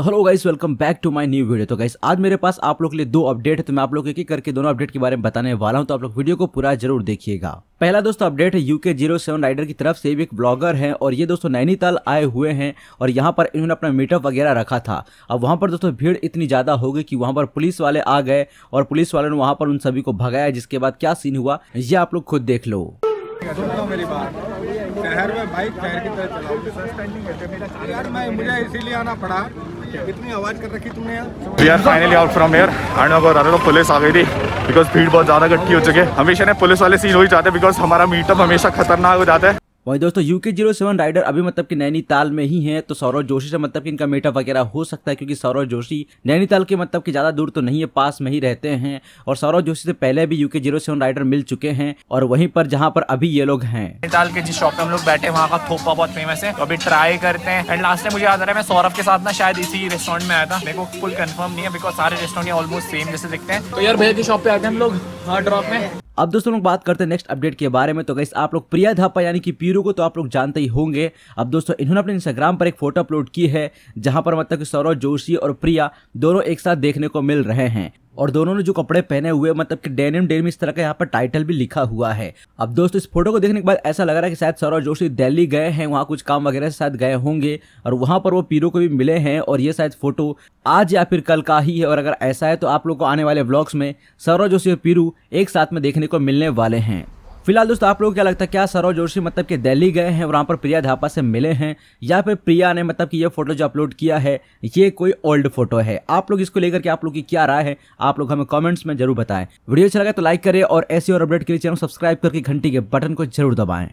तो hello guys welcome back to my new video तो guys आज मेरे पास आप लोग के लिए दो अपडेट है तो मैं आप लोग एक ही करके दोनों अपडेट के बारे में बताने वाला हूं तो आप लोग वीडियो को पूरा जरूर देखिएगा पहला दोस्तों अपडेट है यूके जीरो सेवन राइडर की तरफ से भी एक ब्लॉगर है और ये दोस्तों नैनीताल आए हुए हैं और यहाँ पर इन्होंने अपना मीटअप वगैरह रखा था अब वहाँ पर दोस्तों भीड़ इतनी ज़्यादा हो गई कि वहाँ पर पुलिस वाले आ गए और पुलिस वाले ने वहाँ पर उन सभी को भगाया जिसके बाद क्या सीन हुआ ये आप लोग खुद देख लो मेरी बात शहर में बाइक शहर की तरह चलाओ यार मैं मुझे इसीलिए आना पड़ा कितनी आवाज़ कर रखी तुमने यार we are finally out from and अगर पुलिस आ गई थी बिकॉज भीड़ बहुत ज़्यादा इकट्ठी हो चुके हमेशा ने पुलिस वाले सीन हो ही जाते हैं बिकॉज हमारा मीटअप हमेशा खतरनाक हो जाता है वहीं दोस्तों यूके जीरो सेवन राइडर अभी मतलब कि नैनीताल में ही हैं तो सौरव जोशी से मतलब कि इनका मेटअप वगैरह हो सकता है क्योंकि सौरव जोशी नैनीताल के मतलब कि ज़्यादा दूर तो नहीं है पास में ही रहते हैं और सौरव जोशी से पहले भी यूके जीरो सेवन राइडर मिल चुके हैं और वहीं पर जहाँ पर अभी ये लोग हैं नैनीताल के जिस शॉप में हम लोग बैठे वहाँ का थोपा बहुत फेमस है तो अभी ट्राई करते हैं एंड लास्ट में मुझे याद आ रहा है मैं सौरभ के साथ ना शायद इसी रेस्टोरेंट में आया था मेरे को फुल कन्फर्म नहीं है बिकॉज सारे रेस्टोरेंट ऑलमोस्ट सेम जैसे दिखते हैं तो यार भैया की शॉप पे आते हैं हम लोग हाँ ड्रॉप में अब दोस्तों लोग बात करते हैं नेक्स्ट अपडेट के बारे में तो गैस आप लोग प्रिया धापा यानी कि पीरू को तो आप लोग जानते ही होंगे अब दोस्तों इन्होंने अपने इंस्टाग्राम पर एक फोटो अपलोड की है जहां पर मतलब कि सौरव जोशी और प्रिया दोनों एक साथ देखने को मिल रहे हैं और दोनों ने जो कपड़े पहने हुए मतलब कि डेनिम डेनिम इस तरह का यहाँ पर टाइटल भी लिखा हुआ है अब दोस्तों इस फोटो को देखने के बाद ऐसा लग रहा है कि शायद सौरव जोशी दिल्ली गए हैं वहाँ कुछ काम वगैरह से शायद गए होंगे और वहाँ पर वो पीरो को भी मिले हैं और ये शायद फोटो आज या फिर कल का ही है और अगर ऐसा है तो आप लोग को आने वाले ब्लॉग्स में सौरव जोशी और पीरू एक साथ में देखने को मिलने वाले हैं फिलहाल दोस्तों आप लोगों को क्या लगता है क्या सरोज जोशी मतलब कि दिल्ली गए हैं और वहाँ पर प्रिया धापा से मिले हैं या फिर प्रिया ने मतलब कि ये फोटो जो अपलोड किया है ये कोई ओल्ड फोटो है आप लोग इसको लेकर के आप लोग की क्या राय है आप लोग हमें कमेंट्स में जरूर बताएं वीडियो अच्छा लगा तो लाइक करें और ऐसी और अपडेट के लिए चैनल सब्सक्राइब करके घंटी के बटन को जरूर दबाएं